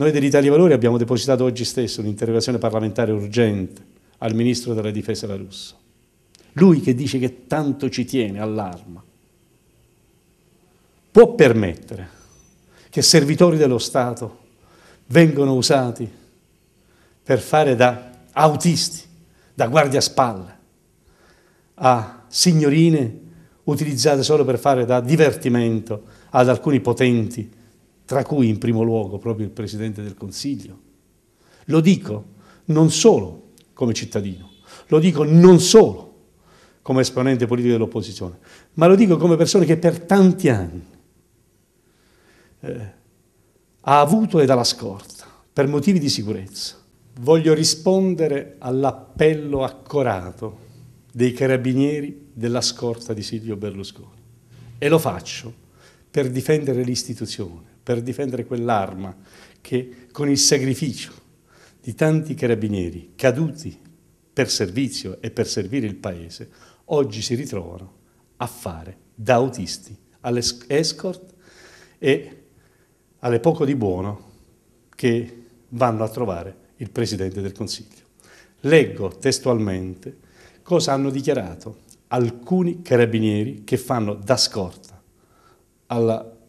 Noi dell'Italia Valori abbiamo depositato oggi stesso un'interrogazione parlamentare urgente al Ministro della Difesa La Russo. Lui che dice che tanto ci tiene all'arma, può permettere che servitori dello Stato vengano usati per fare da autisti, da guardia guardiaspalle, a signorine utilizzate solo per fare da divertimento ad alcuni potenti tra cui in primo luogo proprio il Presidente del Consiglio. Lo dico non solo come cittadino, lo dico non solo come esponente politico dell'opposizione, ma lo dico come persona che per tanti anni eh, ha avuto e ha la scorta per motivi di sicurezza. Voglio rispondere all'appello accorato dei carabinieri della scorta di Silvio Berlusconi e lo faccio per difendere l'istituzione, per difendere quell'arma che con il sacrificio di tanti carabinieri caduti per servizio e per servire il paese, oggi si ritrovano a fare da autisti all'escort e alle poco di buono che vanno a trovare il Presidente del Consiglio. Leggo testualmente cosa hanno dichiarato alcuni carabinieri che fanno da scorta alla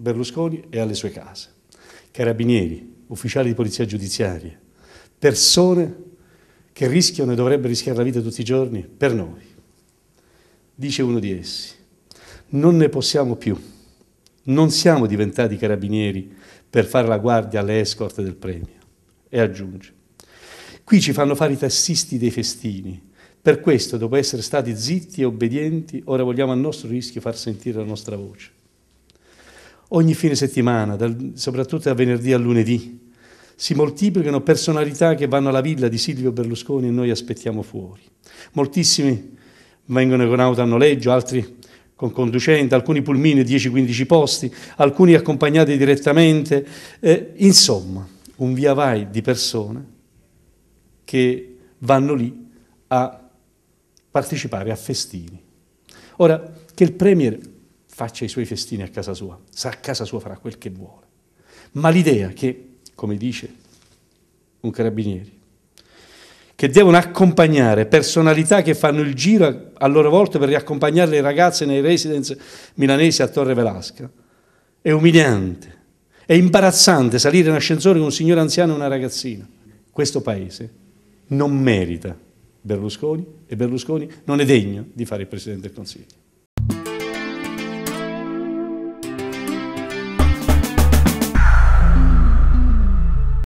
Berlusconi e alle sue case. Carabinieri, ufficiali di polizia giudiziaria, persone che rischiano e dovrebbero rischiare la vita tutti i giorni per noi. Dice uno di essi, non ne possiamo più, non siamo diventati carabinieri per fare la guardia alle escort del premio. E aggiunge, qui ci fanno fare i tassisti dei festini, per questo, dopo essere stati zitti e obbedienti, ora vogliamo a nostro rischio far sentire la nostra voce ogni fine settimana, dal, soprattutto da venerdì a lunedì. Si moltiplicano personalità che vanno alla villa di Silvio Berlusconi e noi aspettiamo fuori. Moltissimi vengono con auto a noleggio, altri con conducente, alcuni pulmini 10-15 posti, alcuni accompagnati direttamente, eh, insomma un via vai di persone che vanno lì a partecipare a festini. Ora, che il Premier faccia i suoi festini a casa sua, sa a casa sua farà quel che vuole. Ma l'idea che, come dice un carabinieri, che devono accompagnare personalità che fanno il giro a loro volta per riaccompagnare le ragazze nei residence milanesi a Torre Velasca, è umiliante, è imbarazzante salire in ascensore con un signore anziano e una ragazzina. Questo paese non merita Berlusconi e Berlusconi non è degno di fare il Presidente del Consiglio.